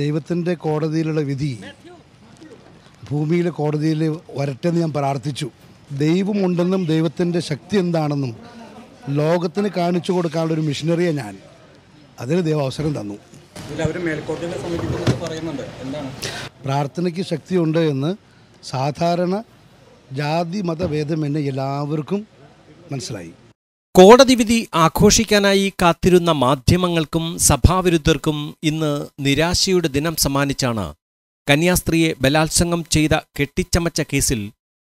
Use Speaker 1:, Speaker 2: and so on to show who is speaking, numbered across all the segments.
Speaker 1: ദൈവത്തിൻ്റെ കോടതിയിലുള്ള വിധി ഭൂമിയിലെ കോടതിയിൽ വരട്ടെന്ന് ഞാൻ പ്രാർത്ഥിച്ചു ദൈവമുണ്ടെന്നും ദൈവത്തിൻ്റെ ശക്തി എന്താണെന്നും ലോകത്തിന് കാണിച്ചു കൊടുക്കാനുള്ള ഒരു മിഷനറിയാണ് ഞാൻ അതിന് ദൈവം അവസരം തന്നു പ്രാർത്ഥനയ്ക്ക് ശക്തിയുണ്ട് എന്ന് സാധാരണ ജാതി എന്നെ എല്ലാവർക്കും മനസ്സിലായി
Speaker 2: കോടതി വിധി ആഘോഷിക്കാനായി കാത്തിരുന്ന മാധ്യമങ്ങൾക്കും സഭാവിരുദ്ധർക്കും ഇന്ന് നിരാശയുടെ ദിനം സമ്മാനിച്ചാണ് കന്യാസ്ത്രീയെ ബലാത്സംഗം ചെയ്ത കെട്ടിച്ചമച്ച കേസിൽ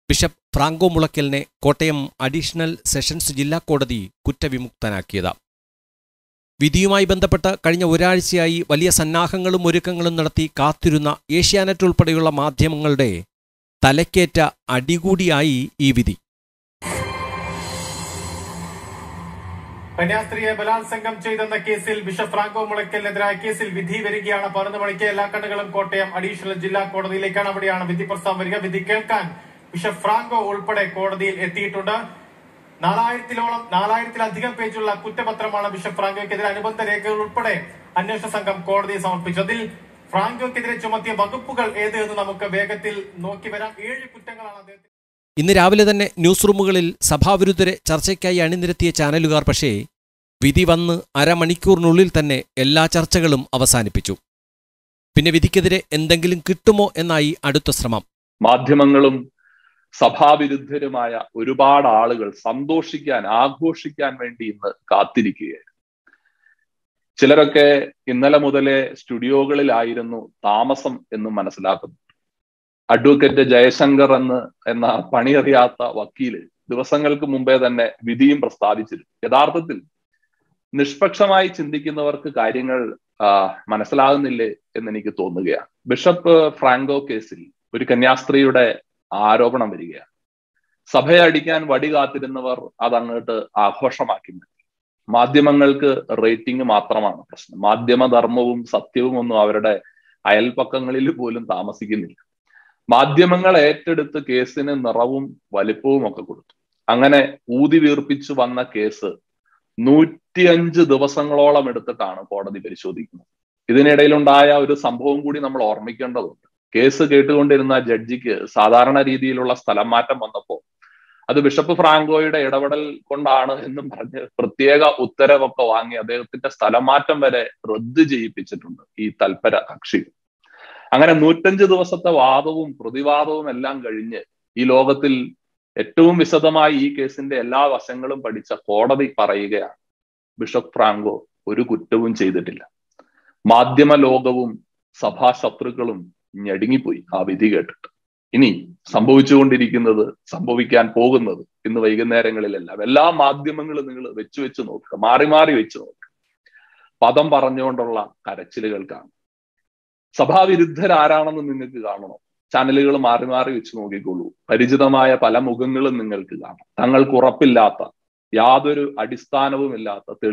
Speaker 2: ബിഷപ്പ് ഫ്രാങ്കോ മുളയ്ക്കലിനെ കോട്ടയം അഡീഷണൽ സെഷൻസ് ജില്ലാ കോടതി കുറ്റവിമുക്തനാക്കിയത് വിധിയുമായി ബന്ധപ്പെട്ട് കഴിഞ്ഞ ഒരാഴ്ചയായി വലിയ സന്നാഹങ്ങളും ഒരുക്കങ്ങളും നടത്തി കാത്തിരുന്ന ഏഷ്യാനെറ്റ് ഉൾപ്പെടെയുള്ള മാധ്യമങ്ങളുടെ തലക്കേറ്റ അടികൂടിയായി ഈ വിധി
Speaker 3: കന്യാസ്ത്രീയെ ബലാത്സംഗം ചെയ്തെന്ന കേസിൽ ബിഷപ്പ് ഫ്രാങ്കോ മുളയ്ക്കലിനെതിരായ കേസിൽ വിധി വരികയാണ് പതിനൊന്ന് മണിക്ക് എല്ലാ കണ്ണുകളും കോട്ടയം അഡീഷണൽ ജില്ലാ കോടതിയിലേക്കാണ് അവിടെയാണ് വിധി പ്രസ്താവം വരിക വിധി കേൾക്കാൻ ബിഷപ്പ് ഫ്രാങ്കോ ഉൾപ്പെടെ കോടതിയിൽ എത്തിയിട്ടുണ്ട് നാലായിരത്തിലോളം നാലായിരത്തിലധികം പേജുള്ള കുറ്റപത്രമാണ് ബിഷപ്പ് ഫ്രാങ്കോയ്ക്കെതിരെ അനുബന്ധ രേഖകൾ ഉൾപ്പെടെ അന്വേഷണ സംഘം കോടതിയെ സമർപ്പിച്ചതിൽ ഫ്രാങ്കോയ്ക്കെതിരെ ചുമത്തിയ വകുപ്പുകൾ ഏത് എന്ന് നമുക്ക് വേഗത്തിൽ നോക്കി വരാം ഏഴ് കുറ്റങ്ങളാണ്
Speaker 2: അദ്ദേഹത്തിന് ഇന്ന് രാവിലെ തന്നെ ന്യൂസ് റൂമുകളിൽ സഭാവിരുദ്ധരെ ചർച്ചയ്ക്കായി അണിനിരത്തിയ ചാനലുകാർ പക്ഷേ വിധി വന്ന് അരമണിക്കൂറിനുള്ളിൽ തന്നെ എല്ലാ ചർച്ചകളും അവസാനിപ്പിച്ചു
Speaker 4: പിന്നെ വിധിക്കെതിരെ എന്തെങ്കിലും കിട്ടുമോ എന്നായി അടുത്ത ശ്രമം മാധ്യമങ്ങളും സഭാവിരുദ്ധരുമായ ഒരുപാട് ആളുകൾ സന്തോഷിക്കാൻ ആഘോഷിക്കാൻ വേണ്ടി ഇന്ന് കാത്തിരിക്കുകയായിരുന്നു ചിലരൊക്കെ ഇന്നലെ മുതലേ സ്റ്റുഡിയോകളിലായിരുന്നു താമസം എന്ന് മനസ്സിലാക്കുന്നു അഡ്വക്കേറ്റ് ജയശങ്കർ എന്ന് എന്ന പണിയറിയാത്ത വക്കീല് ദിവസങ്ങൾക്ക് മുമ്പേ തന്നെ വിധിയും പ്രസ്താവിച്ചിരുന്നു യഥാർത്ഥത്തിൽ നിഷ്പക്ഷമായി ചിന്തിക്കുന്നവർക്ക് കാര്യങ്ങൾ മനസ്സിലാകുന്നില്ലേ എന്ന് എനിക്ക് തോന്നുകയാണ് ബിഷപ്പ് ഫ്രാങ്കോ കേസിൽ ഒരു കന്യാസ്ത്രീയുടെ ആരോപണം വരികയാണ് സഭയെ അടിക്കാൻ വടി കാത്തിരുന്നവർ അതങ്ങോട്ട് ആഘോഷമാക്കി മാധ്യമങ്ങൾക്ക് റേറ്റിംഗ് മാത്രമാണ് പ്രശ്നം മാധ്യമധർമ്മവും സത്യവും ഒന്നും അവരുടെ അയൽപക്കങ്ങളിൽ പോലും താമസിക്കുന്നില്ല മാധ്യമങ്ങൾ ഏറ്റെടുത്ത് കേസിന് നിറവും വലിപ്പവും ഒക്കെ കൊടുത്തു അങ്ങനെ ഊതി വീർപ്പിച്ചു വന്ന കേസ് നൂറ്റിയഞ്ച് ദിവസങ്ങളോളം എടുത്തിട്ടാണ് കോടതി പരിശോധിക്കുന്നത് ഇതിനിടയിലുണ്ടായ ഒരു സംഭവം കൂടി നമ്മൾ ഓർമ്മിക്കേണ്ടതുണ്ട് കേസ് കേട്ടുകൊണ്ടിരുന്ന ജഡ്ജിക്ക് സാധാരണ രീതിയിലുള്ള സ്ഥലം മാറ്റം വന്നപ്പോൾ അത് ബിഷപ്പ് ഫ്രാങ്കോയുടെ ഇടപെടൽ കൊണ്ടാണ് എന്നും പറഞ്ഞ് പ്രത്യേക ഉത്തരവൊക്കെ വാങ്ങി അദ്ദേഹത്തിന്റെ സ്ഥലം മാറ്റം വരെ റദ്ദ് ചെയ്യിപ്പിച്ചിട്ടുണ്ട് ഈ തൽപര കക്ഷികൾ അങ്ങനെ നൂറ്റഞ്ച് ദിവസത്തെ വാദവും പ്രതിവാദവും എല്ലാം കഴിഞ്ഞ് ഈ ലോകത്തിൽ ഏറ്റവും വിശദമായി ഈ കേസിന്റെ എല്ലാ വശങ്ങളും പഠിച്ച കോടതി പറയുകയാണ് ബിഷപ്പ് ഫ്രാങ്കോ ഒരു കുറ്റവും ചെയ്തിട്ടില്ല മാധ്യമ ലോകവും സഭാ ശത്രുക്കളും ഞെടുങ്ങിപ്പോയി ആ വിധി കേട്ടിട്ട് ഇനി സംഭവിച്ചുകൊണ്ടിരിക്കുന്നത് സംഭവിക്കാൻ പോകുന്നത് ഇന്ന് വൈകുന്നേരങ്ങളിലെല്ലാം എല്ലാ മാധ്യമങ്ങളും നിങ്ങൾ വെച്ചു വെച്ച് നോക്കുക മാറി മാറി വെച്ച് നോക്കുക പദം പറഞ്ഞുകൊണ്ടുള്ള കരച്ചിലുകൾക്കാണ് സഭാവിരുദ്ധരാരാണെന്ന് നിങ്ങൾക്ക് കാണണം ചാനലുകൾ മാറി മാറി വെച്ച് നോക്കിക്കോളൂ പരിചിതമായ പല മുഖങ്ങളും നിങ്ങൾക്ക് കാണാം തങ്ങൾക്ക് ഉറപ്പില്ലാത്ത യാതൊരു അടിസ്ഥാനവുമില്ലാത്ത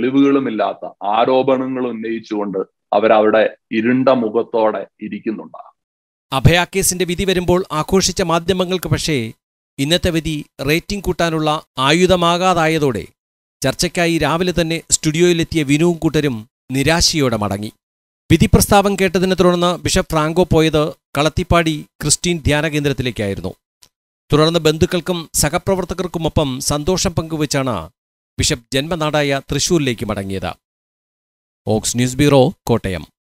Speaker 4: ഇല്ലാത്ത ആരോപണങ്ങൾ ഉന്നയിച്ചുകൊണ്ട് അവരവിടെ ഇരുണ്ട മുഖത്തോടെ ഇരിക്കുന്നുണ്ടാകും
Speaker 2: അഭയാക്കേസിന്റെ വിധി വരുമ്പോൾ ആഘോഷിച്ച മാധ്യമങ്ങൾക്ക് പക്ഷേ ഇന്നത്തെ വിധി റേറ്റിംഗ് കൂട്ടാനുള്ള ആയുധമാകാതായതോടെ ചർച്ചയ്ക്കായി രാവിലെ തന്നെ സ്റ്റുഡിയോയിലെത്തിയ വിനുവും കൂട്ടരും നിരാശയോടെ മടങ്ങി വിധിപ്രസ്താവം കേട്ടതിനെ തുടർന്ന് ബിഷപ്പ് ഫ്രാങ്കോ പോയത് കളത്തിപ്പാടി ക്രിസ്റ്റീൻ ധ്യാന കേന്ദ്രത്തിലേക്കായിരുന്നു തുടർന്ന് ബന്ധുക്കൾക്കും സഹപ്രവർത്തകർക്കുമൊപ്പം സന്തോഷം പങ്കുവച്ചാണ് ബിഷപ്പ് ജന്മനാടായ തൃശൂരിലേക്ക് മടങ്ങിയത് ഓക്സ് ന്യൂസ് ബ്യൂറോ കോട്ടയം